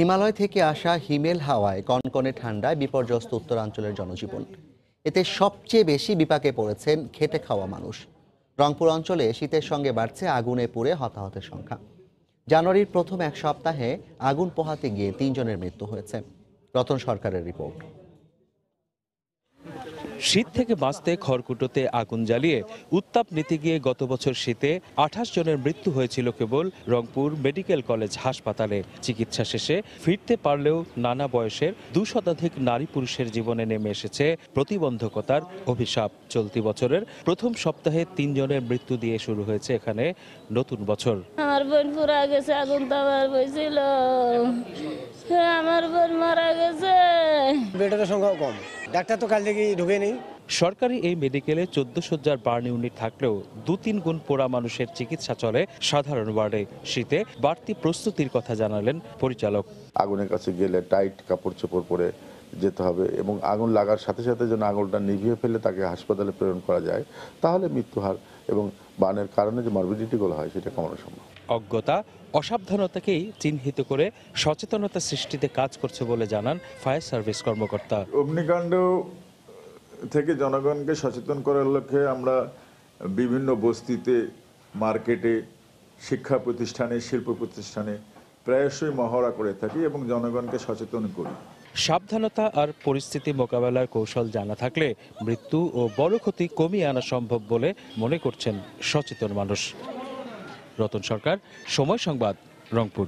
হিমালয় থেকে আসা হিমেল হাওয়ায় কনকনে ঠান্ডায় বিপর্যস্ত উত্তরাঞ্চলের জনজীবন এতে সবচেয়ে বেশি বিপাকে পড়েছেন খেটে খাওয়া মানুষ রংপুর অঞ্চলে শীতের সঙ্গে বাড়ছে আগুনে পুড়ে হতাহতের সংখ্যা জানুয়ারির প্রথম এক সপ্তাহে আগুন পোহাতে গিয়ে তিনজনের মৃত্যু হয়েছে রতন সরকারের রিপোর্ট শীত থেকে বাঁচতে খড়কুটোতে আগুন জ্বালিয়ে উত্তাপ নিতে গিয়ে গত বছর শীতে আঠাশ জনের মৃত্যু হয়েছিল কেবল রংপুর মেডিকেল কলেজ হাসপাতালে চিকিৎসা শেষে ফিরতে পারলেও নানা বয়সের দু শতাধিক নারী পুরুষের জীবনে নেমে এসেছে প্রতিবন্ধকতার অভিশাপ চলতি বছরের প্রথম সপ্তাহে তিনজনের মৃত্যু দিয়ে শুরু হয়েছে এখানে নতুন বছর আমার বোন পুরা গেছে আগুন তামার বইছিল আমার বোন মারা গেছে বেডের সংখ্যাও কম ডাক্তার তো কাল থেকে ঢুকে নেই সরকারি এই মেডিকেলে চোদ্দ শয্যার বার্ন ইউনিট থাকলেও দু তিন গুণ পোড়া মানুষের চিকিৎসা চলে সাধারণ ওয়ার্ডে শীতে বাড়তি প্রস্তুতির কথা জানালেন পরিচালক আগুনের কাছে গেলে টাইট কাপড় চোপড় পরে যেতে হবে এবং আগুন লাগার সাথে সাথে যেন আগুনটা নিভিয়ে ফেলে তাকে হাসপাতালে প্রেরণ করা যায় তাহলে মৃত্যু হার এবং বানের কারণে যে গুলো হয় সেটা কমানো সম্ভব অজ্ঞতা অসাবধানতাকেই চিহ্নিত করে সচেতনতা সৃষ্টিতে কাজ করছে বলে জানান ফায়ার সার্ভিস কর্মকর্তা অগ্নিকাণ্ড থেকে জনগণকে সচেতন করার লক্ষ্যে আমরা বিভিন্ন বস্তিতে মার্কেটে শিক্ষা প্রতিষ্ঠানে শিল্প প্রতিষ্ঠানে প্রায়শই মহড়া করে থাকি এবং জনগণকে সচেতন করি সাবধানতা আর পরিস্থিতি মোকাবেলার কৌশল জানা থাকলে মৃত্যু ও বড় ক্ষতি কমিয়ে আনা সম্ভব বলে মনে করছেন সচেতন মানুষ রতন সরকার সময় সংবাদ রংপুর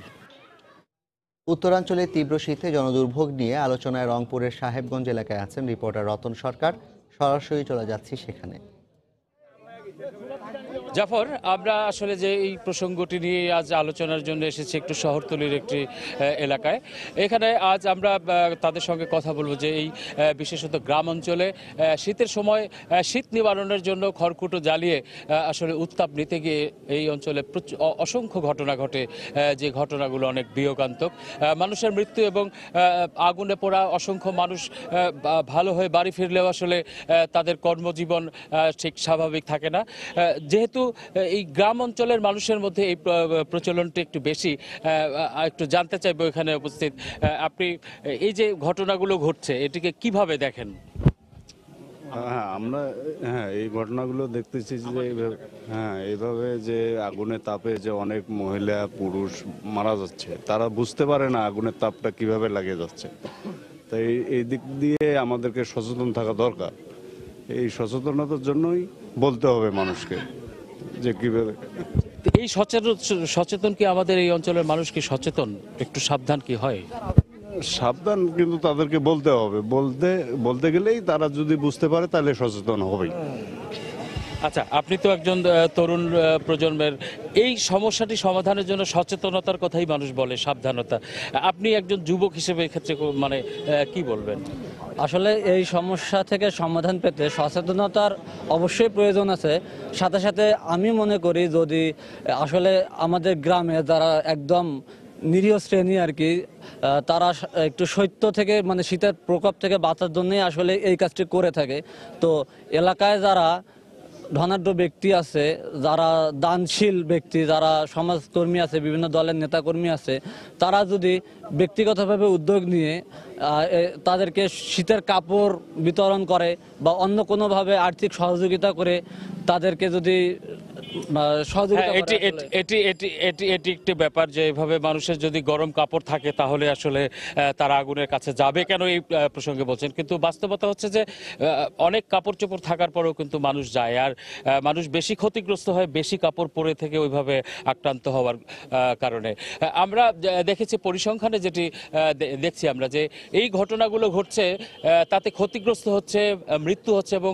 উত্তরাঞ্চলে তীব্র শীতে জনদুর্ভোগ নিয়ে আলোচনায় রংপুরের সাহেবগঞ্জ এলাকায় আছেন রিপোর্টার রতন সরকার সরাসরি চলে যাচ্ছি সেখানে জাফর আমরা আসলে যে এই প্রসঙ্গটি নিয়ে আজ আলোচনার জন্য এসেছি একটু শহরতলির একটি এলাকায় এখানে আজ আমরা তাদের সঙ্গে কথা বলবো যে এই বিশেষত গ্রাম অঞ্চলে শীতের সময় শীত নিবারণের জন্য খড়কুটো জ্বালিয়ে আসলে উত্তাপ নিতে গিয়ে এই অঞ্চলে অসংখ্য ঘটনা ঘটে যে ঘটনাগুলো অনেক বিয়োগান্তক মানুষের মৃত্যু এবং আগুনে পোড়া অসংখ্য মানুষ ভালো হয়ে বাড়ি ফিরলেও আসলে তাদের কর্মজীবন ঠিক স্বাভাবিক থাকে না যেহেতু এই গ্রাম অঞ্চলের মানুষের মধ্যে এই প্রচলনটা একটু বেশি একটু জানতে চাইবো এখানে উপস্থিত আপনি এই যে ঘটনাগুলো ঘটছে এটিকে কিভাবে দেখেন হ্যাঁ আমরা হ্যাঁ এই ঘটনাগুলো দেখতেছি যে এইভাবে হ্যাঁ এইভাবে যে আগুনের তাপে যে অনেক মহিলা পুরুষ মারা যাচ্ছে তারা বুঝতে পারে না আগুনের তাপটা কিভাবে লাগে যাচ্ছে তাই এই দিক দিয়ে আমাদেরকে সচেতন থাকা দরকার এই সচেতনতার জন্যই বলতে হবে মানুষকে যে কীভাবে এই সচেতন সচেতন কি আমাদের এই অঞ্চলের মানুষ কি সচেতন একটু সাবধান কি হয় সাবধান কিন্তু তাদেরকে বলতে হবে বলতে বলতে গেলেই তারা যদি বুঝতে পারে তাহলে সচেতন হবেই আচ্ছা আপনি তো একজন তরুণ প্রজন্মের এই সমস্যাটি সমাধানের জন্য সচেতনতার কথাই মানুষ বলে সাবধানতা আপনি একজন যুবক হিসেবে এক্ষেত্রে মানে কি বলবেন আসলে এই সমস্যা থেকে সমাধান পেতে সচেতনতার অবশ্যই প্রয়োজন আছে সাথে সাথে আমি মনে করি যদি আসলে আমাদের গ্রামে যারা একদম নিরীহ শ্রেণী আর কি তারা একটু শৈত্য থেকে মানে শীতের প্রকোপ থেকে বাঁচার জন্যই আসলে এই কাজটি করে থাকে তো এলাকায় যারা ধনাঢ্য ব্যক্তি আছে যারা দানশীল ব্যক্তি যারা সমাজকর্মী আছে বিভিন্ন দলের নেতাকর্মী আছে তারা যদি ব্যক্তিগতভাবে উদ্যোগ নিয়ে তাদেরকে শীতের কাপড় বিতরণ করে বা অন্য কোনোভাবে আর্থিক সহযোগিতা করে তাদেরকে যদি হ্যাঁ, একটি ব্যাপার যে এভাবে মানুষের যদি গরম কাপড় থাকে তাহলে আসলে তারা আগুনের কাছে যাবে কেন এই প্রসঙ্গে বলছেন কিন্তু বাস্তবতা হচ্ছে যে অনেক কাপড় চোপড় থাকার পরেও কিন্তু মানুষ যায় আর মানুষ বেশি ক্ষতিগ্রস্ত হয় বেশি কাপড় পরে থেকে ওইভাবে আক্রান্ত হওয়ার কারণে আমরা দেখেছি পরিসংখ্যানে যেটি দেখছি আমরা যে এই ঘটনাগুলো ঘটছে তাতে ক্ষতিগ্রস্ত হচ্ছে মৃত্যু হচ্ছে এবং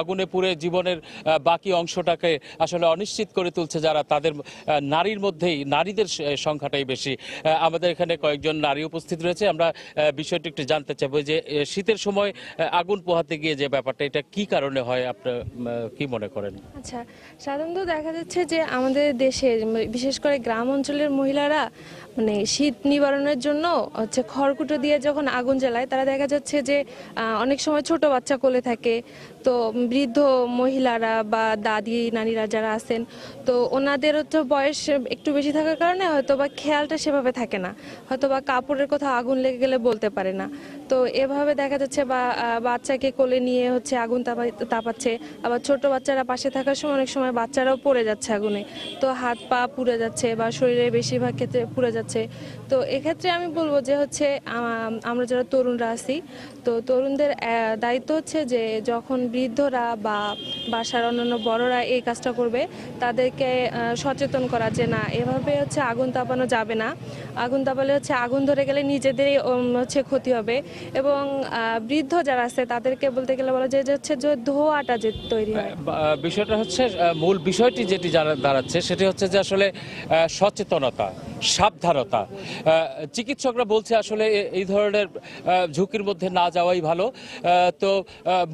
আগুনে পুড়ে জীবনের বাকি অংশটাকে আসলে অনিশ্চিত করে তুলছে যারা তাদের নারীর মধ্যেই নারীদের সংখ্যাটাই বেশি আমাদের এখানে কয়েকজন নারী উপস্থিত রয়েছে আমরা বিষয়টি একটু জানতে চাইবো যে শীতের সময় আগুন পোহাতে গিয়ে যে ব্যাপারটা এটা কি কারণে হয় আপনার কি মনে করেন আচ্ছা সাধারণত দেখা যাচ্ছে যে আমাদের দেশে বিশেষ করে গ্রাম অঞ্চলের মহিলারা মানে শীত নিবারণের জন্য হচ্ছে খড়কুটো দিয়ে যখন আগুন জ্বালায় তারা দেখা যাচ্ছে যে অনেক সময় ছোট বাচ্চা কোলে থাকে তো বৃদ্ধ মহিলারা বা দাদি নানিরা যারা আছেন তো ওনাদের হচ্ছে বয়স একটু বেশি থাকার কারণে হয়তো বা খেয়ালটা সেভাবে থাকে না হয়তো বা কাপড়ের কোথাও আগুন লেগে গেলে বলতে পারে না তো এভাবে দেখা যাচ্ছে বা বাচ্চাকে কোলে নিয়ে হচ্ছে আগুন তাপাচ্ছে আবার ছোট বাচ্চারা পাশে থাকার সময় অনেক সময় বাচ্চারাও পড়ে যাচ্ছে আগুনে তো হাত পা পুড়ে যাচ্ছে বা শরীরের বেশিরভাগ ক্ষেত্রে পুড়ে যাচ্ছে তো এক্ষেত্রে আমি বলবো যে হচ্ছে আমরা যারা তরুণরা আছি তো তরুণদের দায়িত্ব হচ্ছে যে যখন বৃদ্ধরা বা বাসার অন্যান্য বড়রা এই কাজটা করবে তাদেরকে সচেতন করা যে না এভাবে হচ্ছে আগুন তাপানো যাবে না আগুন তাপালে হচ্ছে আগুন ধরে গেলে নিজেদেরই হচ্ছে ক্ষতি হবে এবং বৃদ্ধ যারা আছে তাদেরকে বলতে গেলে বলা যায় যে হচ্ছে যে ধোয়াটা যে তৈরি হয় হ্যাঁ, বিষয়টা হচ্ছে মূল বিষয়টি যেটি দাঁড়াচ্ছে সেটি হচ্ছে যে আসলে সচেতনতা সাবধানতা চিকিৎসকরা বলছে আসলে এই ধরনের ঝুঁকির মধ্যে না যাওয়াই ভালো তো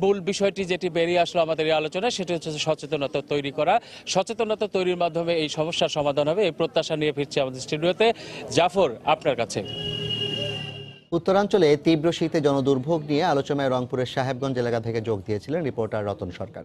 মূল বিষয়টি যেটি বেরিয়ে আসলো আমাদের এই আলোচনায় সেটি হচ্ছে সচেতনতা তৈরি করা সচেতনতা তৈরির মাধ্যমে এই সমস্যার সমাধান হবে এই প্রত্যাশা নিয়ে ফিরছি আমাদের স্টুডিওতে জাফর আপনার কাছে উত্তরাঞ্চলে তীব্র শীতে জনদুর্ভোগ নিয়ে আলোচনায় রংপুরের সাহেবগঞ্জ এলাকা থেকে যোগ দিয়েছিলেন রিপোর্টার রতন সরকার